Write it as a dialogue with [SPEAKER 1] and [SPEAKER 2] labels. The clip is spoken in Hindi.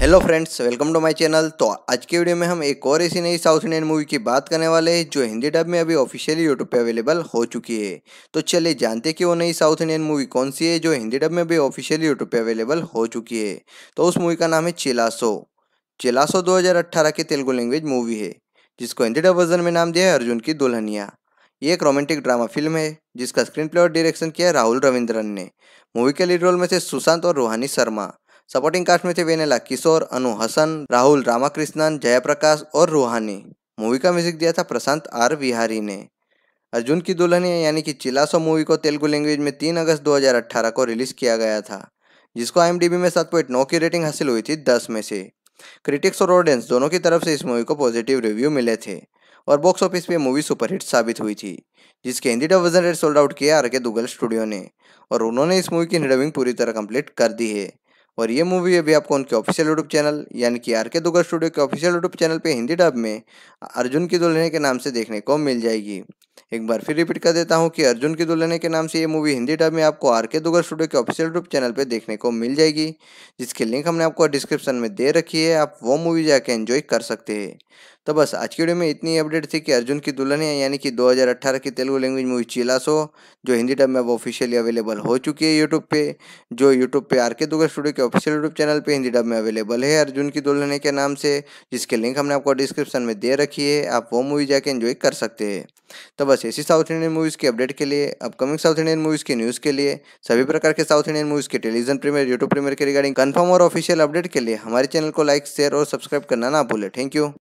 [SPEAKER 1] hello friends welcome to my channel तो आज के वीडियो में हम एक और ऐसी नई साउथ इंडियन मूवी की बात करने वाले हैं जो हिंदी डब में अभी ऑफिशियली यूट्यूब पे अवेलेबल हो चुकी है तो चलिए जानते कि वो नई साउथ इंडियन मूवी कौन सी है जो हिंदी डब में भी ऑफिशियली यूट्यूब पे अवेलेबल हो चुकी है तो उस मूवी का नाम है चिलासो चिलासो दो की तेलुगु लैंग्वेज मूवी है जिसको हिंदी डब वर्जन में नाम दिया है अर्जुन की दुल्हनिया ये एक रोमांटिक ड्रामा फिल्म है जिसका स्क्रीन प्ले और डायरेक्शन किया राहुल रविंद्रन ने मूवी के लीड रोल में से सुशांत और रूहानी शर्मा सपोर्टिंग कास्ट में थे वेनेला किशोर अनु हसन राहुल रामाकृष्णन जयप्रकाश और रूहानी मूवी का म्यूजिक दिया था प्रशांत आर विहारी ने अर्जुन की दुल्हनिया यानी कि चिलासो मूवी को तेलुगु लैंग्वेज में तीन अगस्त दो को रिलीज किया गया था जिसको आई में सात पॉइंट नौ की रेटिंग हासिल हुई थी दस में से क्रिटिक्स और ऑडियंस दोनों की तरफ से इस मूवी को पॉजिटिव रिव्यू मिले थे और बॉक्स ऑफिस पे मूवी सुपरहिट साबित हुई थी जिसके Hindi dub version right sold out किया आर के दुगल स्टूडियो ने और उन्होंने इस मूवी की डबिंग पूरी तरह कंप्लीट कर दी है और ये मूवी अभी आपको उनके ऑफिशियल यूट्यूब चैनल यानी कि आर के दुगर स्टूडियो के ऑफिशियल यूट्यूब चैनल पे हिंदी डब में अर्जुन की दुल्हने के नाम से देखने को मिल जाएगी एक बार फिर रिपीट कर देता हूँ कि अर्जुन की दुल्हने के नाम से ये मूवी हिंदी डब में आपको आर के दुगर स्टूडियो के ऑफिशियल यूट्यूब चैनल पर देखने को मिल जाएगी जिसकी लिंक हमने आपको डिस्क्रिप्शन में दे रखी है आप वो मूवी जाके एंजॉय कर सकते हैं तो बस आज की वीडियो में इतनी अपडेट थी कि अर्जुन की दुल्हनिया यानी कि 2018 की तेलुगु लैंग्वेज मूवी चिलासो जो हिंदी डब में वो ऑफिशियली अवेलेबल हो चुकी है यूट्यूब पे जो यूट्यूब पे आर के दुगर स्टूडियो के ऑफिशियल यूट्यूब चैनल पे हिंदी डब में अवेलेबल है अर्जुन की दुल्हने के नाम से जिसके लिंक हमने आपको डिस्क्रिप्शन में दे रखी है आप वो मूवी जाके इन्जॉय कर सकते हैं तो बस ऐसी साउथ इंडियन मूवीज़ की अपडेट के लिए अपकमिंग साउथ इंडियन मूवीज़ की न्यूज़ के लिए सभी प्रकार के साउथ इंडियन मूवीज़ के टेलीविजन प्रीमियर यूट्यूब प्रीमियर के रिगार्डिंग कन्फर्म और ऑफिशियल अपडेट के लिए हमारे चैनल को लाइक शेयर और सब्सक्राइब करना ना भूलें थैंक यू